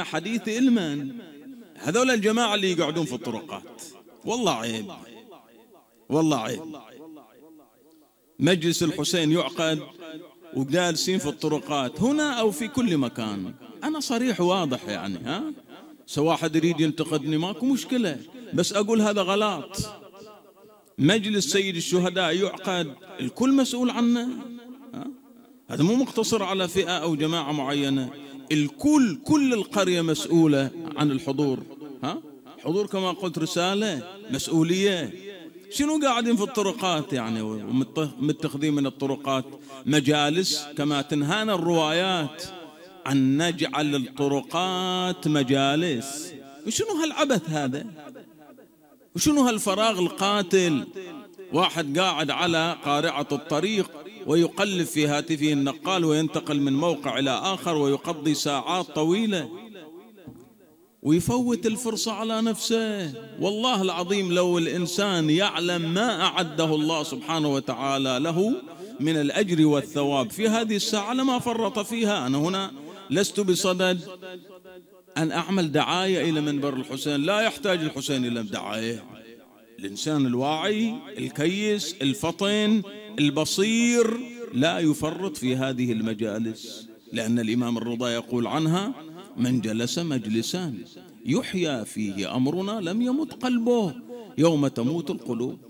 حديث المان هذول الجماعة اللي يقعدون في الطرقات والله عيب والله عيب مجلس الحسين يعقد وجالسين في الطرقات هنا أو في كل مكان أنا صريح واضح يعني ها سواء واحد يريد ينتقدني ماكو مشكلة بس أقول هذا غلط مجلس سيد الشهداء يعقد الكل مسؤول عنه هذا مو مقتصر على فئة أو جماعة معينة الكل كل القرية مسؤولة عن الحضور ها حضور كما قلت رسالة مسؤولية شنو قاعدين في الطرقات يعني ومتخذين من الطرقات مجالس كما تنهانا الروايات أن نجعل الطرقات مجالس وشنو هالعبث هذا وشنو هالفراغ القاتل واحد قاعد على قارعة الطريق ويقلب في هاتفه النقال وينتقل من موقع إلى آخر ويقضي ساعات طويلة ويفوت الفرصة على نفسه والله العظيم لو الإنسان يعلم ما أعده الله سبحانه وتعالى له من الأجر والثواب في هذه الساعة لما فرط فيها أنا هنا لست بصدد أن أعمل دعاية إلى منبر الحسين لا يحتاج الحسين إلى دعاية الإنسان الواعي الكيس الفطن البصير لا يفرط في هذه المجالس لأن الإمام الرضا يقول عنها من جلس مجلسان يحيا فيه أمرنا لم يمت قلبه يوم تموت القلوب